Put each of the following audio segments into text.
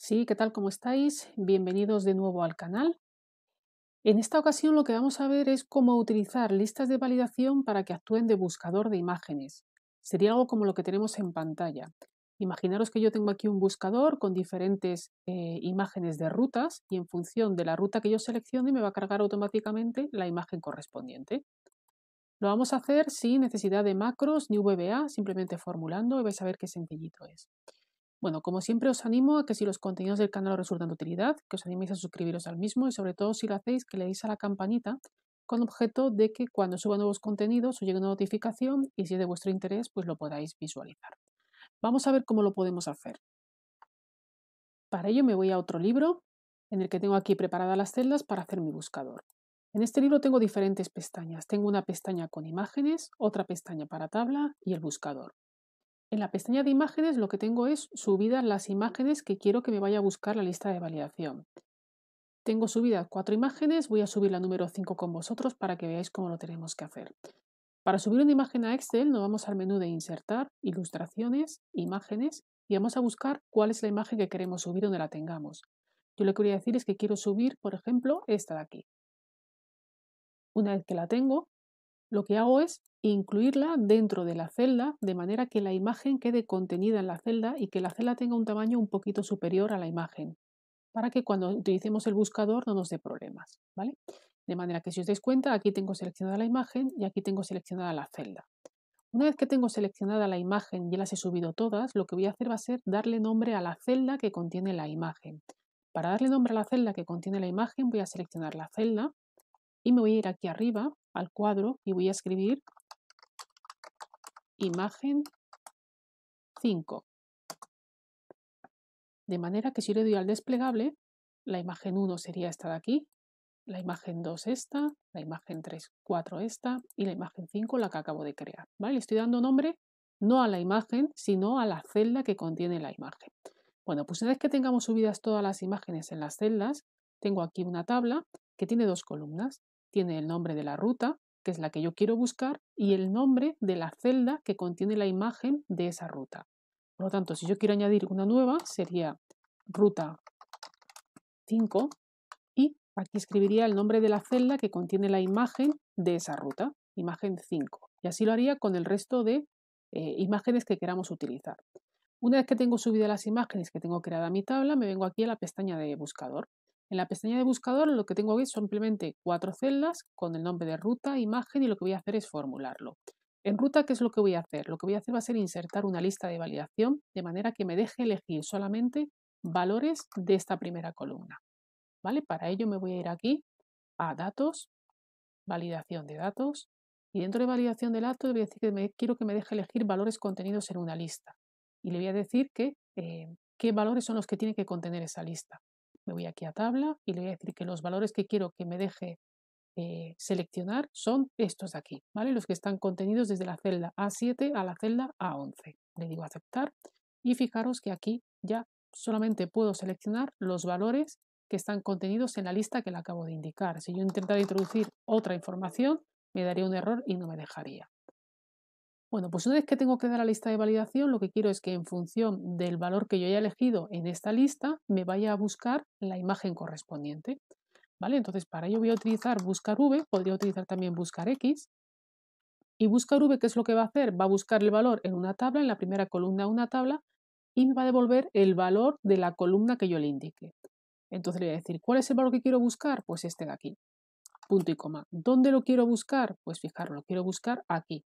Sí, ¿qué tal? ¿Cómo estáis? Bienvenidos de nuevo al canal. En esta ocasión lo que vamos a ver es cómo utilizar listas de validación para que actúen de buscador de imágenes. Sería algo como lo que tenemos en pantalla. Imaginaros que yo tengo aquí un buscador con diferentes eh, imágenes de rutas y en función de la ruta que yo seleccione me va a cargar automáticamente la imagen correspondiente. Lo vamos a hacer sin necesidad de macros ni VBA, simplemente formulando y vais a ver qué sencillito es. Bueno, como siempre os animo a que si los contenidos del canal os resultan de utilidad, que os animéis a suscribiros al mismo y sobre todo si lo hacéis que le deis a la campanita con objeto de que cuando suba nuevos contenidos os llegue una notificación y si es de vuestro interés pues lo podáis visualizar. Vamos a ver cómo lo podemos hacer. Para ello me voy a otro libro en el que tengo aquí preparadas las celdas para hacer mi buscador. En este libro tengo diferentes pestañas. Tengo una pestaña con imágenes, otra pestaña para tabla y el buscador. En la pestaña de imágenes lo que tengo es subidas las imágenes que quiero que me vaya a buscar la lista de validación. Tengo subidas cuatro imágenes, voy a subir la número 5 con vosotros para que veáis cómo lo tenemos que hacer. Para subir una imagen a Excel nos vamos al menú de Insertar, Ilustraciones, Imágenes y vamos a buscar cuál es la imagen que queremos subir donde la tengamos. Yo lo que voy a decir es que quiero subir, por ejemplo, esta de aquí. Una vez que la tengo, lo que hago es incluirla dentro de la celda de manera que la imagen quede contenida en la celda y que la celda tenga un tamaño un poquito superior a la imagen para que cuando utilicemos el buscador no nos dé problemas, ¿vale? De manera que si os dais cuenta, aquí tengo seleccionada la imagen y aquí tengo seleccionada la celda. Una vez que tengo seleccionada la imagen y las he subido todas, lo que voy a hacer va a ser darle nombre a la celda que contiene la imagen. Para darle nombre a la celda que contiene la imagen voy a seleccionar la celda y me voy a ir aquí arriba al cuadro y voy a escribir imagen 5. De manera que si le doy al desplegable, la imagen 1 sería esta de aquí, la imagen 2 esta, la imagen 3, 4 esta y la imagen 5 la que acabo de crear. ¿vale? Le estoy dando nombre no a la imagen, sino a la celda que contiene la imagen. Bueno, pues una vez que tengamos subidas todas las imágenes en las celdas, tengo aquí una tabla que tiene dos columnas. Tiene el nombre de la ruta que es la que yo quiero buscar, y el nombre de la celda que contiene la imagen de esa ruta. Por lo tanto, si yo quiero añadir una nueva, sería ruta 5 y aquí escribiría el nombre de la celda que contiene la imagen de esa ruta, imagen 5. Y así lo haría con el resto de eh, imágenes que queramos utilizar. Una vez que tengo subidas las imágenes que tengo creada mi tabla, me vengo aquí a la pestaña de buscador en la pestaña de buscador lo que tengo aquí son simplemente cuatro celdas con el nombre de ruta, imagen y lo que voy a hacer es formularlo. En ruta, ¿qué es lo que voy a hacer? Lo que voy a hacer va a ser insertar una lista de validación de manera que me deje elegir solamente valores de esta primera columna. ¿Vale? Para ello me voy a ir aquí a datos, validación de datos y dentro de validación de datos voy a decir que quiero que me deje elegir valores contenidos en una lista y le voy a decir eh, qué valores son los que tiene que contener esa lista me voy aquí a tabla y le voy a decir que los valores que quiero que me deje eh, seleccionar son estos de aquí, ¿vale? Los que están contenidos desde la celda A7 a la celda A11. Le digo aceptar y fijaros que aquí ya solamente puedo seleccionar los valores que están contenidos en la lista que le acabo de indicar. Si yo intentara introducir otra información, me daría un error y no me dejaría. Bueno, pues una vez que tengo que dar la lista de validación, lo que quiero es que en función del valor que yo haya elegido en esta lista, me vaya a buscar la imagen correspondiente. ¿Vale? Entonces, para ello voy a utilizar buscar v, podría utilizar también buscar x. Y buscar v, ¿qué es lo que va a hacer? Va a buscar el valor en una tabla, en la primera columna de una tabla, y me va a devolver el valor de la columna que yo le indique. Entonces le voy a decir, ¿cuál es el valor que quiero buscar? Pues este de aquí, punto y coma. ¿Dónde lo quiero buscar? Pues fijaros, lo quiero buscar aquí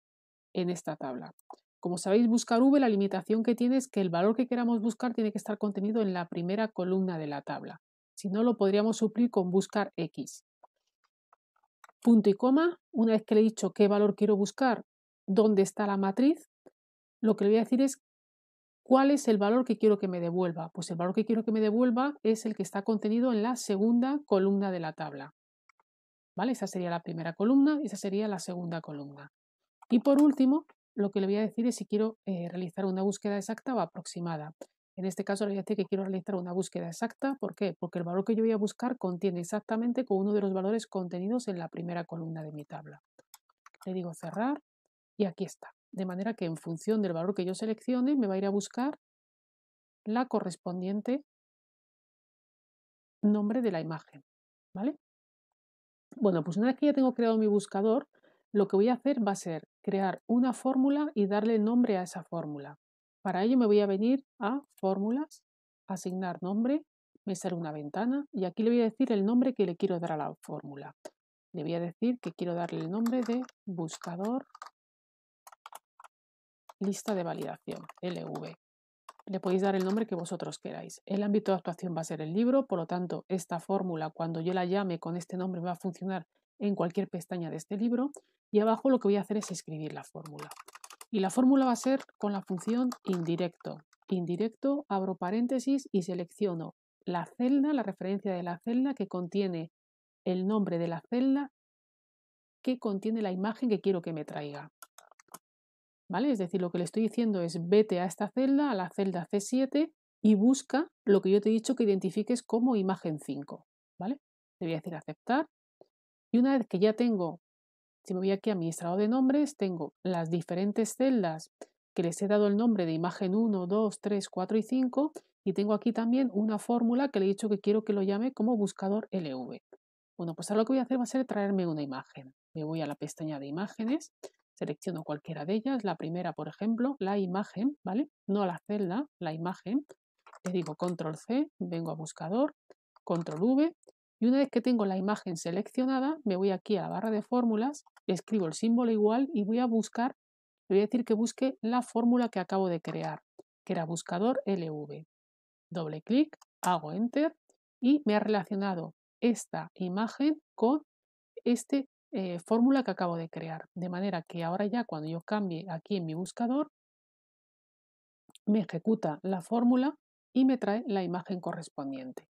en esta tabla. Como sabéis, buscar V, la limitación que tiene es que el valor que queramos buscar tiene que estar contenido en la primera columna de la tabla. Si no, lo podríamos suplir con buscar X. Punto y coma, una vez que le he dicho qué valor quiero buscar, dónde está la matriz, lo que le voy a decir es cuál es el valor que quiero que me devuelva. Pues el valor que quiero que me devuelva es el que está contenido en la segunda columna de la tabla. ¿Vale? Esa sería la primera columna y esa sería la segunda columna. Y por último, lo que le voy a decir es si quiero eh, realizar una búsqueda exacta o aproximada. En este caso le voy a decir que quiero realizar una búsqueda exacta. ¿Por qué? Porque el valor que yo voy a buscar contiene exactamente con uno de los valores contenidos en la primera columna de mi tabla. Le digo cerrar y aquí está. De manera que en función del valor que yo seleccione me va a ir a buscar la correspondiente nombre de la imagen. ¿Vale? Bueno, pues una vez que ya tengo creado mi buscador, lo que voy a hacer va a ser crear una fórmula y darle nombre a esa fórmula. Para ello me voy a venir a fórmulas, asignar nombre, me sale una ventana y aquí le voy a decir el nombre que le quiero dar a la fórmula. Le voy a decir que quiero darle el nombre de buscador lista de validación, LV. Le podéis dar el nombre que vosotros queráis. El ámbito de actuación va a ser el libro, por lo tanto, esta fórmula, cuando yo la llame con este nombre, va a funcionar en cualquier pestaña de este libro y abajo lo que voy a hacer es escribir la fórmula. Y la fórmula va a ser con la función indirecto. Indirecto, abro paréntesis y selecciono la celda, la referencia de la celda que contiene el nombre de la celda que contiene la imagen que quiero que me traiga. ¿Vale? Es decir, lo que le estoy diciendo es vete a esta celda, a la celda C7 y busca lo que yo te he dicho que identifiques como imagen 5. ¿Vale? Le voy a decir aceptar y una vez que ya tengo, si me voy aquí a administrador de nombres, tengo las diferentes celdas que les he dado el nombre de imagen 1, 2, 3, 4 y 5 y tengo aquí también una fórmula que le he dicho que quiero que lo llame como buscador LV. Bueno, pues ahora lo que voy a hacer va a ser traerme una imagen. Me voy a la pestaña de imágenes, selecciono cualquiera de ellas, la primera por ejemplo, la imagen, ¿vale? No la celda, la imagen. Le digo control C, vengo a buscador, control V y una vez que tengo la imagen seleccionada, me voy aquí a la barra de fórmulas, escribo el símbolo igual y voy a buscar, le voy a decir que busque la fórmula que acabo de crear, que era buscador LV. Doble clic, hago Enter y me ha relacionado esta imagen con esta eh, fórmula que acabo de crear. De manera que ahora ya cuando yo cambie aquí en mi buscador, me ejecuta la fórmula y me trae la imagen correspondiente.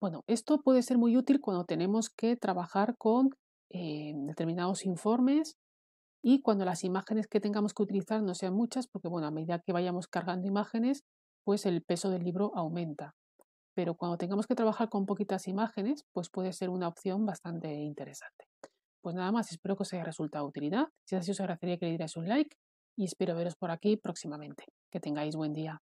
Bueno, esto puede ser muy útil cuando tenemos que trabajar con eh, determinados informes y cuando las imágenes que tengamos que utilizar no sean muchas, porque bueno, a medida que vayamos cargando imágenes, pues el peso del libro aumenta. Pero cuando tengamos que trabajar con poquitas imágenes, pues puede ser una opción bastante interesante. Pues nada más, espero que os haya resultado utilidad. Si es así, os agradecería que le dierais un like y espero veros por aquí próximamente. Que tengáis buen día.